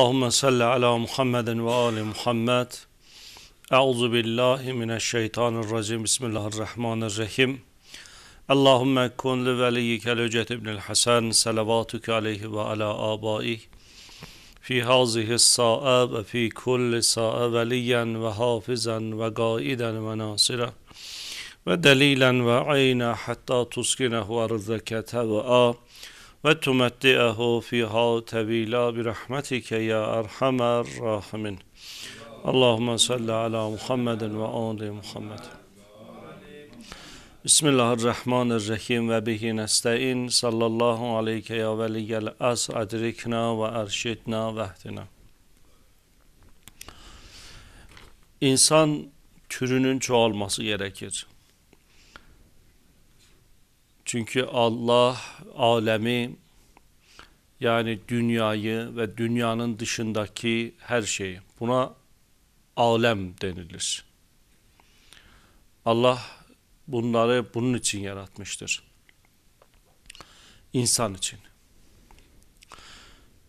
اللهم صل على محمد وآل محمد أعوذ بالله من الشيطان الرجيم بسم الله الرحمن الرحيم اللهم كن لوليك الحجة ابن الحسن صلواتك عليه وعلى آبائه في هذه الساعة وفي كل ساعة وليا وحافظا وقائدا وناصرا ودليلا وعينا حتى تسكنه أرضك توأ وتمتئه فيها تبيلا برحمتك يا أرحم الراحمين اللهم صل على محمد وآل محمد بسم الله الرحمن الرحيم وبه نستعين صلى الله عليك يا ولي الأسر أدركنا وأرشدنا واهدنا إنسان türünün çoğalması gerekir. Çünkü Allah alemi yani dünyayı ve dünyanın dışındaki her şeyi buna alem denilir. Allah bunları bunun için yaratmıştır. İnsan için.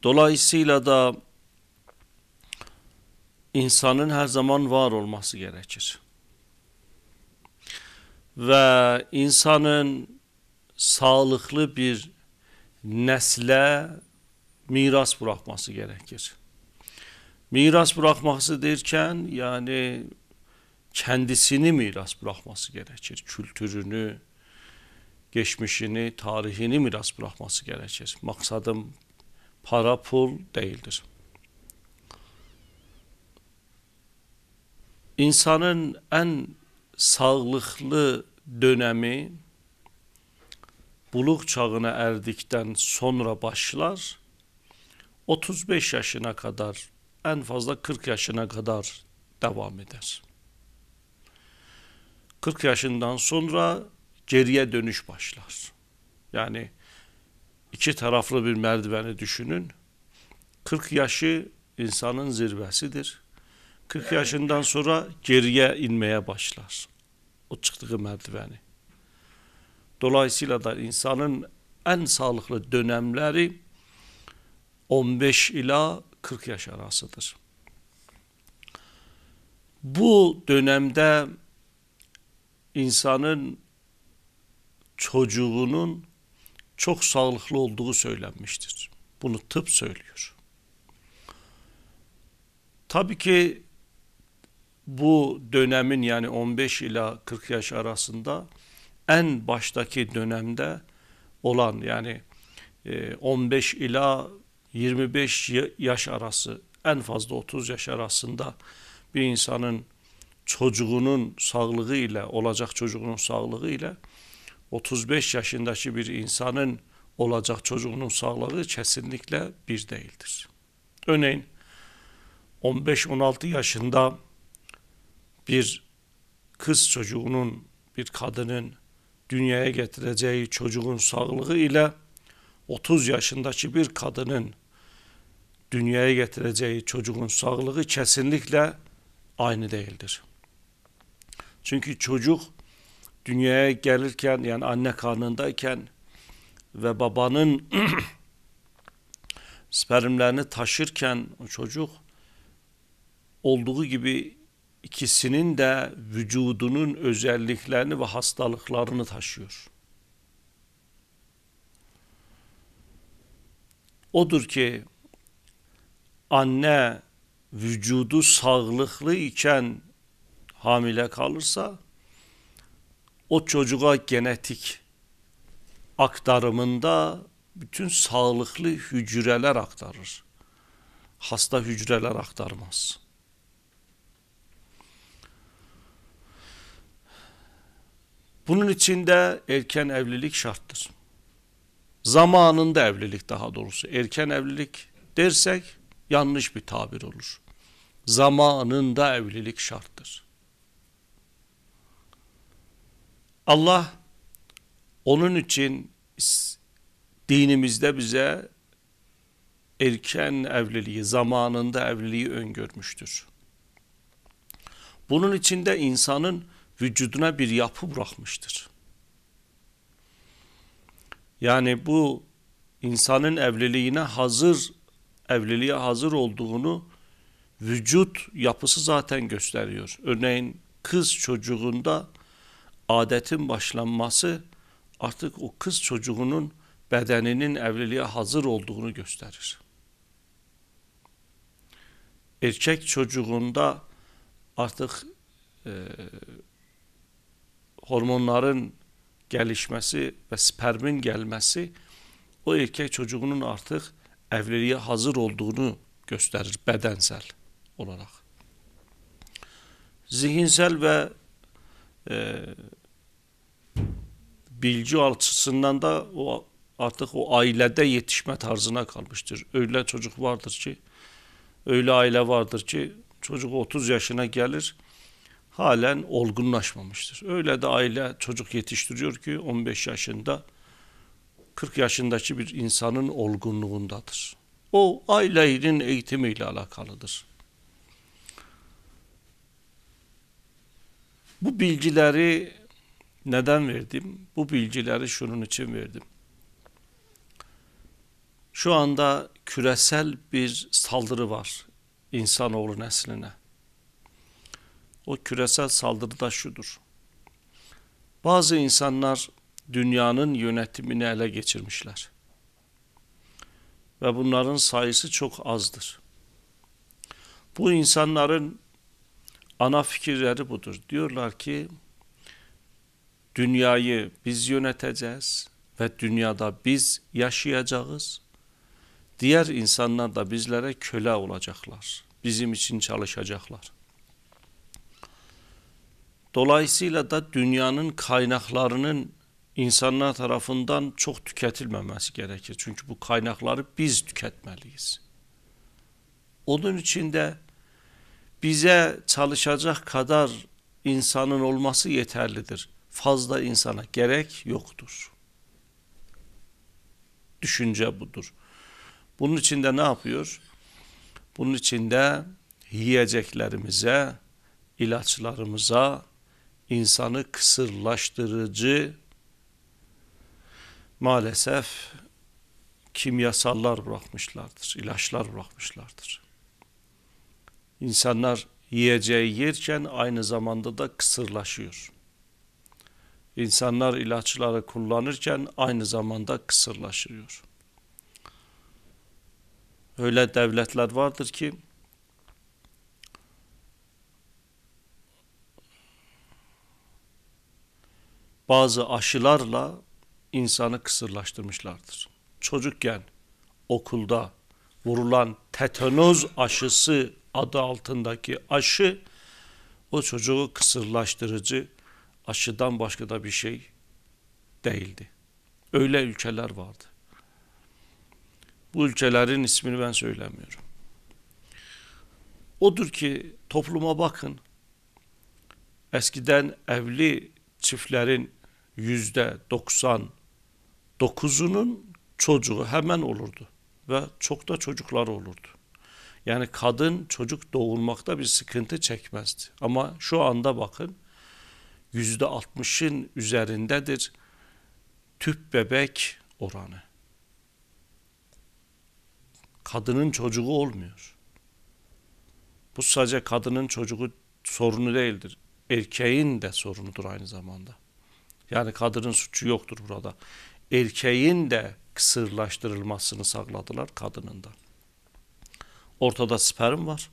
Dolayısıyla da insanın her zaman var olması gerekir. Ve insanın sağlıqlı bir nəslə miras buraxması gərəkir. Miras buraxması deyirkən, yəni kəndisini miras buraxması gərəkir, kültürünü, keçmişini, tarixini miras buraxması gərəkir. Maqsadım para, pul deyildir. İnsanın ən sağlıqlı dönəmi Buluk çağına erdikten sonra başlar. 35 yaşına kadar en fazla 40 yaşına kadar devam eder. 40 yaşından sonra geriye dönüş başlar. Yani iki taraflı bir merdiveni düşünün. 40 yaşı insanın zirvesidir. 40 yaşından sonra geriye inmeye başlar. O çıktığı merdiveni. Dolayısıyla da insanın en sağlıklı dönemleri 15 ila 40 yaş arasıdır. Bu dönemde insanın çocuğunun çok sağlıklı olduğu söylenmiştir. Bunu tıp söylüyor. Tabii ki bu dönemin yani 15 ila 40 yaş arasında en baştaki dönemde olan yani 15 e, ila 25 yaş arası en fazla 30 yaş arasında bir insanın çocuğunun sağlığı ile olacak çocuğunun sağlığı ile 35 yaşındaki bir insanın olacak çocuğunun sağlığı kesinlikle bir değildir. Örneğin 15-16 yaşında bir kız çocuğunun, bir kadının dünyaya getireceği çocuğun sağlığı ile 30 yaşındaki bir kadının dünyaya getireceği çocuğun sağlığı kesinlikle aynı değildir. Çünkü çocuk dünyaya gelirken yani anne karnındayken ve babanın spermlerini taşırken o çocuk olduğu gibi ikisinin de vücudunun özelliklerini ve hastalıklarını taşıyor. Odur ki anne vücudu sağlıklı iken hamile kalırsa o çocuğa genetik aktarımında bütün sağlıklı hücreler aktarır. Hasta hücreler aktarmaz. Bunun içinde erken evlilik şarttır. Zamanında evlilik daha doğrusu. Erken evlilik dersek yanlış bir tabir olur. Zamanında evlilik şarttır. Allah onun için dinimizde bize erken evliliği, zamanında evliliği öngörmüştür. Bunun içinde insanın vücuduna bir yapı bırakmıştır. Yani bu insanın evliliğine hazır, evliliğe hazır olduğunu vücut yapısı zaten gösteriyor. Örneğin kız çocuğunda adetin başlanması artık o kız çocuğunun bedeninin evliliğe hazır olduğunu gösterir. Erkek çocuğunda artık e, hormonların gəlişməsi və spermin gəlməsi o erkək çocuğunun artıq evliliğe hazır olduğunu göstərir bədənsəl olaraq. Zihinsel və e, bilgi alçısından da o artıq o ailədə yetişmə tarzına qalmışdır. Öylə çocuk vardır ki, öylə ailə vardır ki, çocuğu 30 yaşına gəlir, halen olgunlaşmamıştır. Öyle de aile çocuk yetiştiriyor ki 15 yaşında 40 yaşındaki bir insanın olgunluğundadır. O ailenin eğitimiyle alakalıdır. Bu bilgileri neden verdim? Bu bilgileri şunun için verdim. Şu anda küresel bir saldırı var insanoğlu nesline o küresel saldırı da şudur. Bazı insanlar dünyanın yönetimini ele geçirmişler. Ve bunların sayısı çok azdır. Bu insanların ana fikirleri budur. Diyorlar ki dünyayı biz yöneteceğiz ve dünyada biz yaşayacağız. Diğer insanlar da bizlere köle olacaklar. Bizim için çalışacaklar. Dolayısıyla da dünyanın kaynaklarının insanlar tarafından çok tüketilmemesi gerekir. Çünkü bu kaynakları biz tüketmeliyiz. Onun için de bize çalışacak kadar insanın olması yeterlidir. Fazla insana gerek yoktur. Düşünce budur. Bunun içinde ne yapıyor? Bunun içinde yiyeceklerimize, ilaçlarımıza, insanı kısırlaştırıcı maalesef kimyasallar bırakmışlardır, ilaçlar bırakmışlardır. İnsanlar yiyeceği yerken aynı zamanda da kısırlaşıyor. İnsanlar ilaçları kullanırken aynı zamanda kısırlaşıyor. Öyle devletler vardır ki bazı aşılarla insanı kısırlaştırmışlardır. Çocukken okulda vurulan tetanoz aşısı adı altındaki aşı o çocuğu kısırlaştırıcı aşıdan başka da bir şey değildi. Öyle ülkeler vardı. Bu ülkelerin ismini ben söylemiyorum. Odur ki topluma bakın. Eskiden evli çiftlerin yüzde doksan dokuzunun çocuğu hemen olurdu ve çok da çocuklar olurdu. Yani kadın çocuk doğurmakta bir sıkıntı çekmezdi. Ama şu anda bakın yüzde altmışın üzerindedir tüp bebek oranı. Kadının çocuğu olmuyor. Bu sadece kadının çocuğu sorunu değildir. Erkeğin de sorunudur aynı zamanda. Yani kadının suçu yoktur burada. Erkeğin de kısırlaştırılmasını sağladılar kadının da. Ortada sperm var.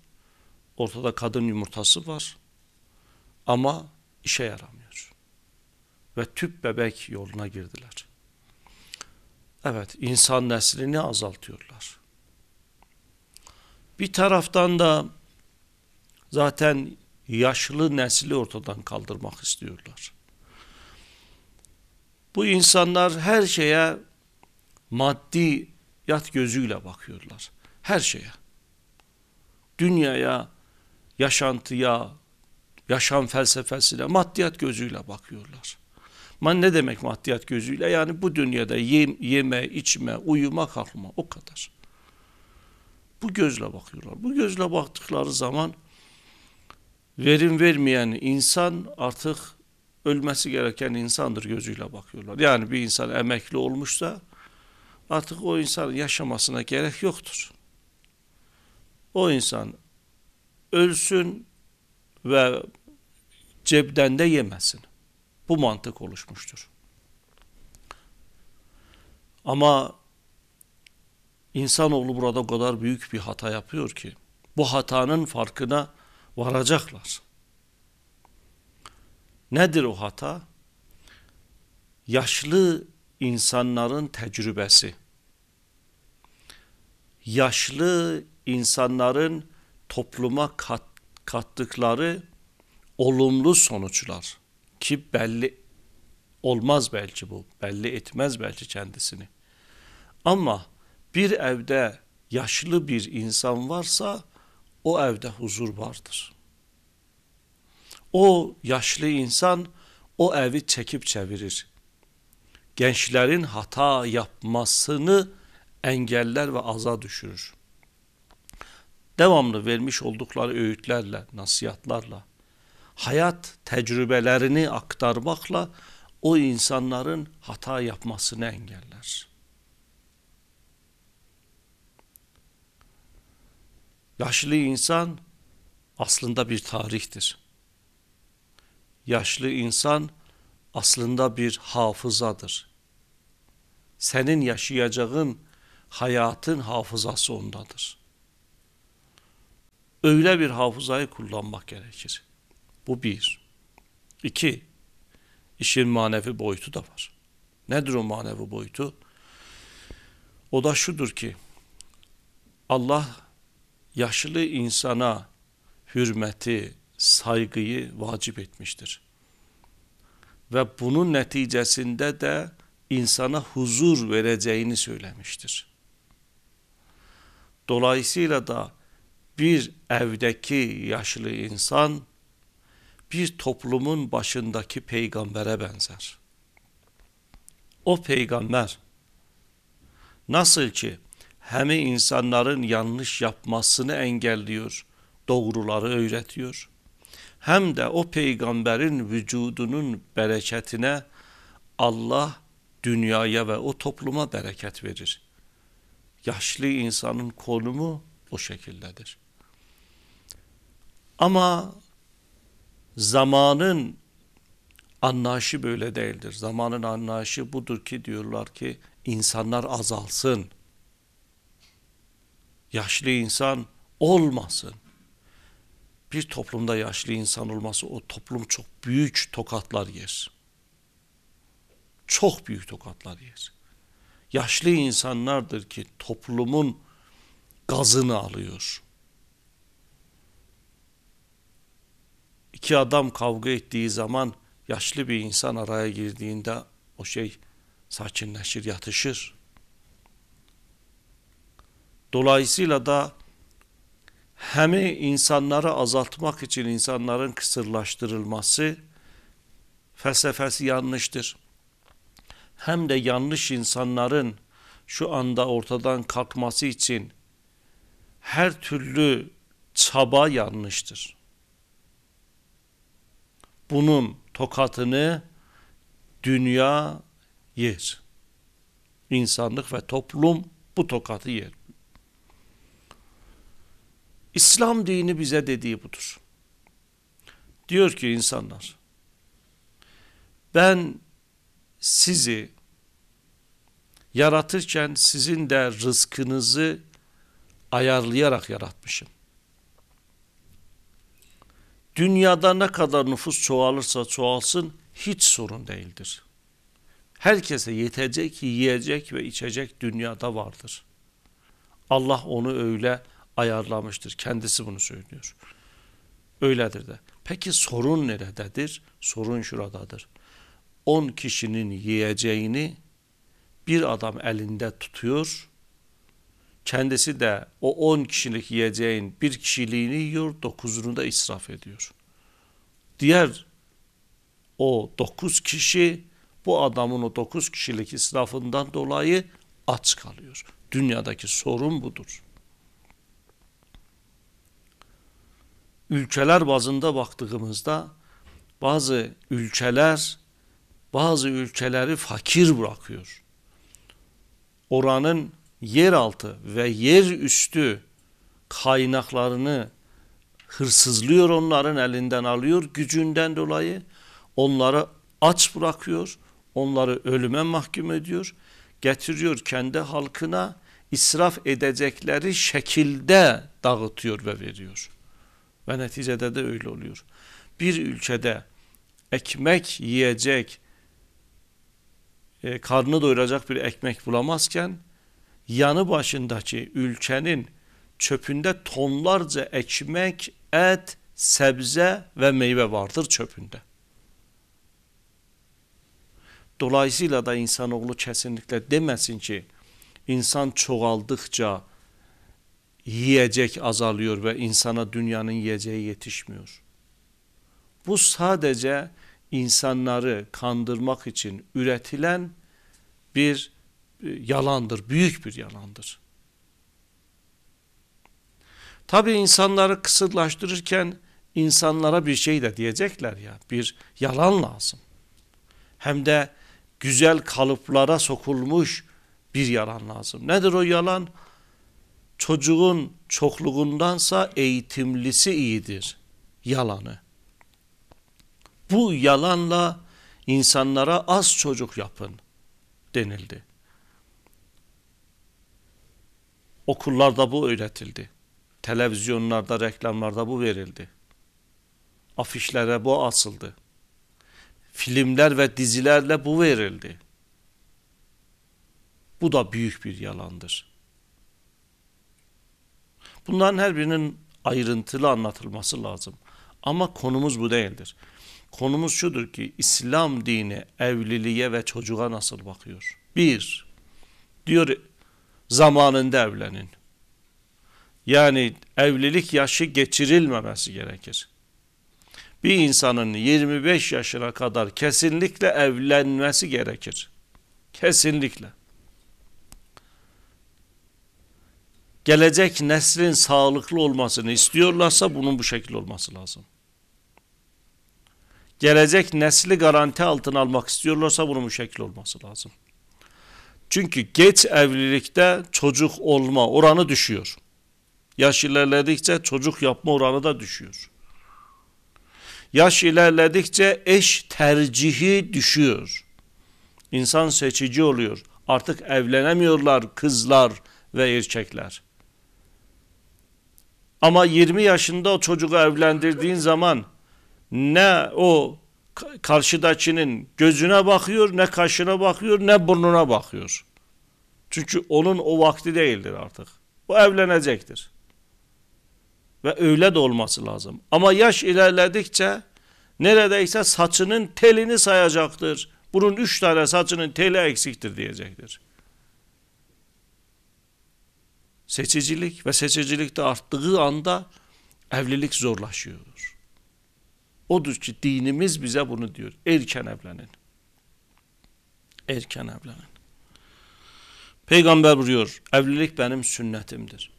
Ortada kadın yumurtası var. Ama işe yaramıyor. Ve tüp bebek yoluna girdiler. Evet, insan neslini azaltıyorlar. Bir taraftan da zaten yaşlı nesli ortadan kaldırmak istiyorlar. Bu insanlar her şeye maddi yat gözüyle bakıyorlar. Her şeye. Dünyaya, yaşantıya, yaşam felsefesine maddiyat gözüyle bakıyorlar. Ma ne demek maddiyat gözüyle? Yani bu dünyada yem, yeme, içme, uyuma, kalkma o kadar. Bu gözle bakıyorlar. Bu gözle baktıkları zaman verim vermeyen insan artık ölmesi gereken insandır gözüyle bakıyorlar. Yani bir insan emekli olmuşsa artık o insanın yaşamasına gerek yoktur. O insan ölsün ve cebden de yemesin. Bu mantık oluşmuştur. Ama insanoğlu burada o kadar büyük bir hata yapıyor ki bu hatanın farkına varacaklar. Nedir o hata? Yaşlı insanların tecrübesi. Yaşlı insanların topluma kat, kattıkları olumlu sonuçlar ki belli olmaz belki bu, belli etmez belki kendisini. Ama bir evde yaşlı bir insan varsa o evde huzur vardır. O yaşlı insan o evi çekip çevirir. Gençlerin hata yapmasını engeller ve aza düşürür. Devamlı vermiş oldukları öğütlerle, nasihatlarla, hayat tecrübelerini aktarmakla o insanların hata yapmasını engeller. Yaşlı insan aslında bir tarihtir yaşlı insan aslında bir hafızadır. Senin yaşayacağın hayatın hafızası ondadır. Öyle bir hafızayı kullanmak gerekir. Bu bir. İki, işin manevi boyutu da var. Nedir o manevi boyutu? O da şudur ki, Allah yaşlı insana hürmeti, saygıyı vacip etmiştir. Ve bunun neticesinde de insana huzur vereceğini söylemiştir. Dolayısıyla da bir evdeki yaşlı insan bir toplumun başındaki peygambere benzer. O peygamber nasıl ki hem insanların yanlış yapmasını engelliyor, doğruları öğretiyor hem de o peygamberin vücudunun bereketine Allah dünyaya ve o topluma bereket verir. Yaşlı insanın konumu o şekildedir. Ama zamanın anlayışı böyle değildir. Zamanın anlayışı budur ki diyorlar ki insanlar azalsın. Yaşlı insan olmasın bir toplumda yaşlı insan olması o toplum çok büyük tokatlar yer. Çok büyük tokatlar yer. Yaşlı insanlardır ki toplumun gazını alıyor. İki adam kavga ettiği zaman yaşlı bir insan araya girdiğinde o şey sakinleşir, yatışır. Dolayısıyla da hem insanları azaltmak için insanların kısırlaştırılması felsefesi yanlıştır. Hem de yanlış insanların şu anda ortadan kalkması için her türlü çaba yanlıştır. Bunun tokatını dünya yer. İnsanlık ve toplum bu tokatı yer. İslam dini bize dediği budur. Diyor ki insanlar, ben sizi yaratırken sizin de rızkınızı ayarlayarak yaratmışım. Dünyada ne kadar nüfus çoğalırsa çoğalsın hiç sorun değildir. Herkese yetecek, yiyecek ve içecek dünyada vardır. Allah onu öyle ayarlamıştır. Kendisi bunu söylüyor. Öyledir de. Peki sorun nerededir? Sorun şuradadır. 10 kişinin yiyeceğini bir adam elinde tutuyor. Kendisi de o 10 kişilik yiyeceğin bir kişiliğini yiyor, dokuzunu da israf ediyor. Diğer o 9 kişi bu adamın o 9 kişilik israfından dolayı aç kalıyor. Dünyadaki sorun budur. ülkeler bazında baktığımızda bazı ülkeler bazı ülkeleri fakir bırakıyor. Oranın yeraltı ve yerüstü kaynaklarını hırsızlıyor onların elinden alıyor gücünden dolayı. Onları aç bırakıyor, onları ölüme mahkum ediyor. Getiriyor kendi halkına israf edecekleri şekilde dağıtıyor ve veriyor. və nəticədə də öylə oluyor. Bir ölkədə əkmək yeyəcək, e, karnı doyuracaq bir əkmək bulamazkən, yanı başındakı ölkənin çöpündə tonlarca əkmək, ət, səbzə və meyvə vardır çöpündə. Dolayısıyla da insanoğlu kəsinliklə deməsin ki, insan çoğaldıqca, yiyecek azalıyor ve insana dünyanın yiyeceği yetişmiyor. Bu sadece insanları kandırmak için üretilen bir e, yalandır, büyük bir yalandır. Tabi insanları kısırlaştırırken insanlara bir şey de diyecekler ya, bir yalan lazım. Hem de güzel kalıplara sokulmuş bir yalan lazım. Nedir o yalan? çocuğun çokluğundansa eğitimlisi iyidir yalanı. Bu yalanla insanlara az çocuk yapın denildi. Okullarda bu öğretildi. Televizyonlarda, reklamlarda bu verildi. Afişlere bu asıldı. Filmler ve dizilerle bu verildi. Bu da büyük bir yalandır. Bunların her birinin ayrıntılı anlatılması lazım. Ama konumuz bu değildir. Konumuz şudur ki İslam dini evliliğe ve çocuğa nasıl bakıyor? Bir, diyor zamanında evlenin. Yani evlilik yaşı geçirilmemesi gerekir. Bir insanın 25 yaşına kadar kesinlikle evlenmesi gerekir. Kesinlikle. gelecek neslin sağlıklı olmasını istiyorlarsa bunun bu şekil olması lazım. Gelecek nesli garanti altına almak istiyorlarsa bunun bu şekil olması lazım. Çünkü geç evlilikte çocuk olma oranı düşüyor. Yaş ilerledikçe çocuk yapma oranı da düşüyor. Yaş ilerledikçe eş tercihi düşüyor. İnsan seçici oluyor. Artık evlenemiyorlar kızlar ve erkekler. Ama 20 yaşında o çocuğu evlendirdiğin zaman ne o karşıdakinin gözüne bakıyor, ne kaşına bakıyor, ne burnuna bakıyor. Çünkü onun o vakti değildir artık. Bu evlenecektir. Ve öyle de olması lazım. Ama yaş ilerledikçe neredeyse saçının telini sayacaktır. Bunun üç tane saçının teli eksiktir diyecektir seçicilik ve seçicilik de arttığı anda evlilik zorlaşıyor. Odur ki dinimiz bize bunu diyor. Erken evlenin. Erken evlenin. Peygamber buyuruyor, evlilik benim sünnetimdir.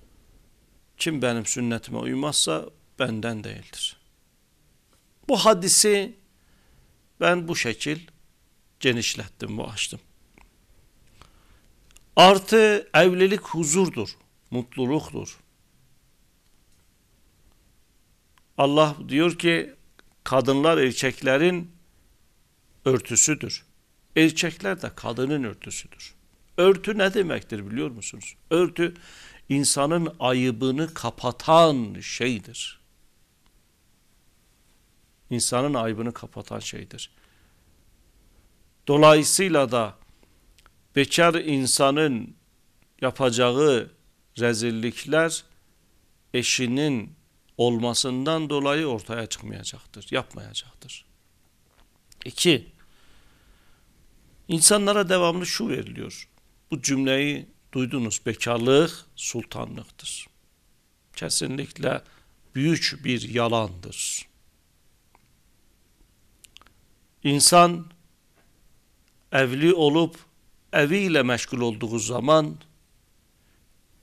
Kim benim sünnetime uymazsa benden değildir. Bu hadisi ben bu şekil genişlettim bu açtım. Artı evlilik huzurdur. Mutlu mutluluktur. Allah diyor ki kadınlar erkeklerin örtüsüdür. Erkekler de kadının örtüsüdür. Örtü ne demektir biliyor musunuz? Örtü insanın ayıbını kapatan şeydir. İnsanın ayıbını kapatan şeydir. Dolayısıyla da bekar insanın yapacağı rezillikler eşinin olmasından dolayı ortaya çıkmayacaktır, yapmayacaktır. İki, insanlara devamlı şu veriliyor. Bu cümleyi duydunuz, bekarlık sultanlıktır. Kesinlikle büyük bir yalandır. İnsan evli olup eviyle meşgul olduğu zaman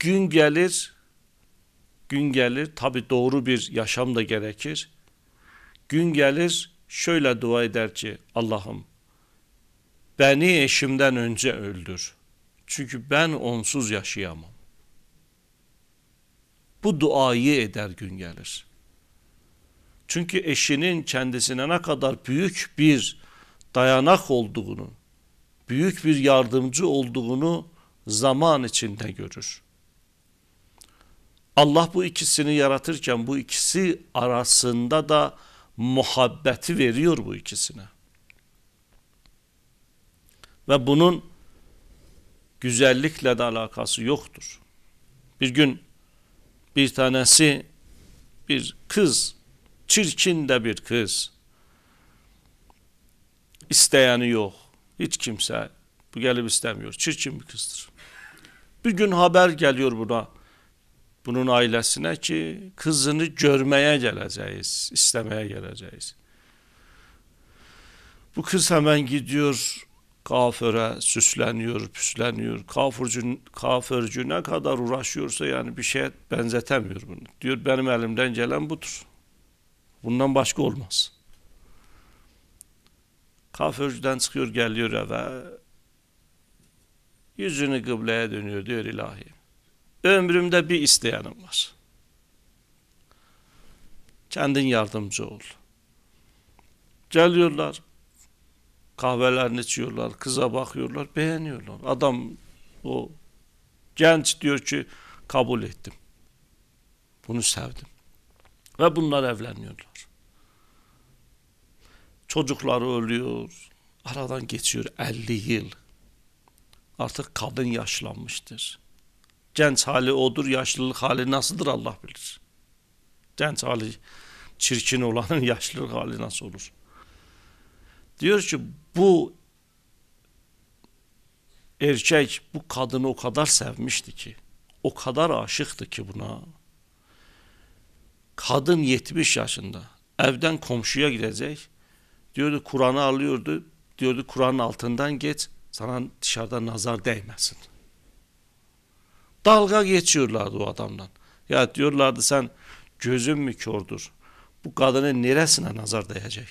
gün gelir, gün gelir tabi doğru bir yaşam da gerekir. Gün gelir şöyle dua eder ki Allah'ım beni eşimden önce öldür. Çünkü ben onsuz yaşayamam. Bu duayı eder gün gelir. Çünkü eşinin kendisine ne kadar büyük bir dayanak olduğunu, büyük bir yardımcı olduğunu zaman içinde görür. Allah bu ikisini yaratırken bu ikisi arasında da muhabbeti veriyor bu ikisine. Ve bunun güzellikle de alakası yoktur. Bir gün bir tanesi bir kız, çirkin de bir kız. İsteyeni yok. Hiç kimse bu gelip istemiyor. Çirkin bir kızdır. Bir gün haber geliyor buna bunun ailesine ki kızını görmeye geleceğiz, istemeye geleceğiz. Bu kız hemen gidiyor kafire süsleniyor, püsleniyor. Kafircün, kafircü ne kadar uğraşıyorsa yani bir şeye benzetemiyor bunu. Diyor benim elimden gelen budur. Bundan başka olmaz. Kafircüden çıkıyor geliyor eve. Yüzünü kıbleye dönüyor diyor ilahi ömrümde bir isteyenim var. Kendin yardımcı ol. Geliyorlar, kahvelerini içiyorlar, kıza bakıyorlar, beğeniyorlar. Adam o genç diyor ki kabul ettim. Bunu sevdim. Ve bunlar evleniyorlar. Çocukları ölüyor. Aradan geçiyor 50 yıl. Artık kadın yaşlanmıştır. Genç hali odur, yaşlılık hali nasıldır Allah bilir. Genç hali çirkin olanın yaşlılık hali nasıl olur? Diyor ki bu erkek bu kadını o kadar sevmişti ki, o kadar aşıktı ki buna. Kadın 70 yaşında evden komşuya gidecek. Diyordu Kur'an'ı alıyordu. Diyordu Kur'an'ın altından geç sana dışarıda nazar değmesin dalga geçiyorlardı o adamdan. Ya diyorlardı sen gözün mü kördür? Bu kadını neresine nazar değecek?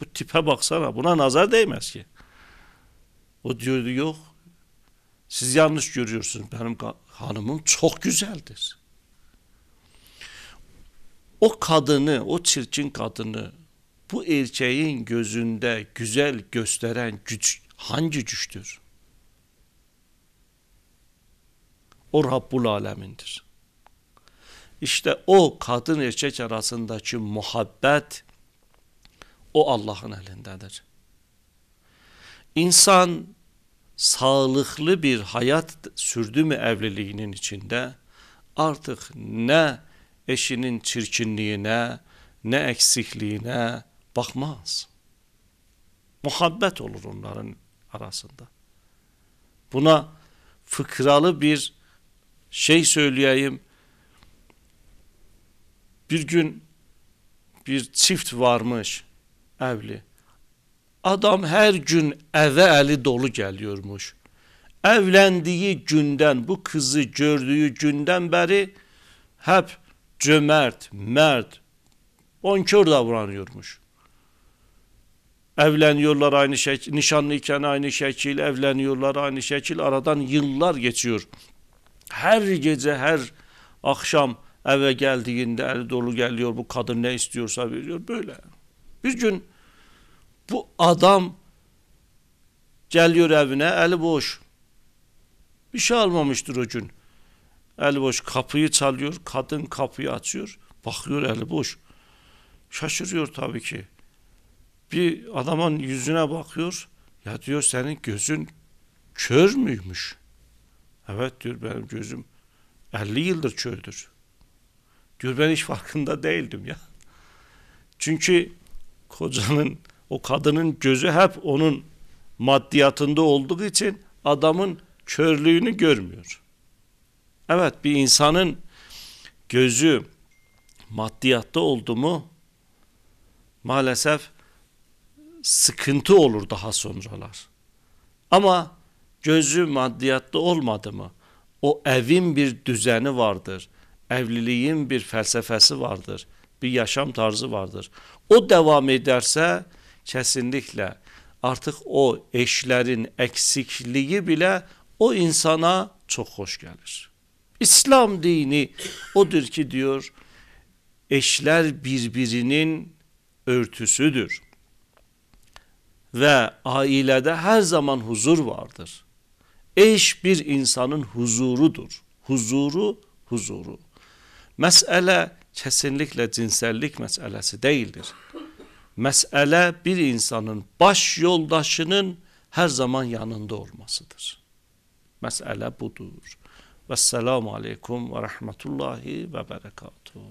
Bu tipe baksana buna nazar değmez ki. O diyordu yok. Siz yanlış görüyorsunuz. Benim hanımım çok güzeldir. O kadını, o çirkin kadını bu erkeğin gözünde güzel gösteren güç hangi güçtür? O Rabbul Alemin'dir. İşte o kadın erkek arasındaki muhabbet o Allah'ın elindedir. İnsan sağlıklı bir hayat sürdü mü evliliğinin içinde artık ne eşinin çirkinliğine ne eksikliğine bakmaz. Muhabbet olur onların arasında. Buna fıkralı bir şey söyleyeyim. Bir gün bir çift varmış evli. Adam her gün eve eli dolu geliyormuş. Evlendiği gündən, bu kızı gördüyü gündən beri hep cömert, mert, bonkör davranıyormuş. Evleniyorlar aynı şekil, nişanlıyken aynı şekil, evleniyorlar aynı şekil. Aradan yıllar geçiyor. Her gece, her akşam eve geldiğinde el dolu geliyor bu kadın ne istiyorsa veriyor böyle. Bir gün bu adam geliyor evine eli boş. Bir şey almamıştır o gün. Eli boş kapıyı çalıyor, kadın kapıyı açıyor. Bakıyor eli boş. Şaşırıyor tabii ki. Bir adamın yüzüne bakıyor. Ya diyor senin gözün kör müymüş? Evet diyor benim gözüm 50 yıldır çöldür. Diyor ben hiç farkında değildim ya. Çünkü kocanın, o kadının gözü hep onun maddiyatında olduğu için adamın körlüğünü görmüyor. Evet bir insanın gözü maddiyatta oldu mu maalesef sıkıntı olur daha sonralar. Ama Gözü maddiyyatda olmadı mı? O evin bir düzeni vardır. Evliliğin bir felsefesi vardır. Bir yaşam tarzı vardır. O devam ederse kesinlikle artıq o eşlərin əksikliyi bilə o insana çox xoş gəlir. İslam dini odur ki, diyor, eşlər bir-birinin örtüsüdür və ailədə hər zaman huzur vardır. Eş bir insanın huzurudur. Huzuru, huzuru. Mesele kesinlikle cinsellik meselesi değildir. Mesele bir insanın baş yoldaşının her zaman yanında olmasıdır. Mesele budur. Vesselamu aleyküm ve rahmetullahi ve berekatuhu.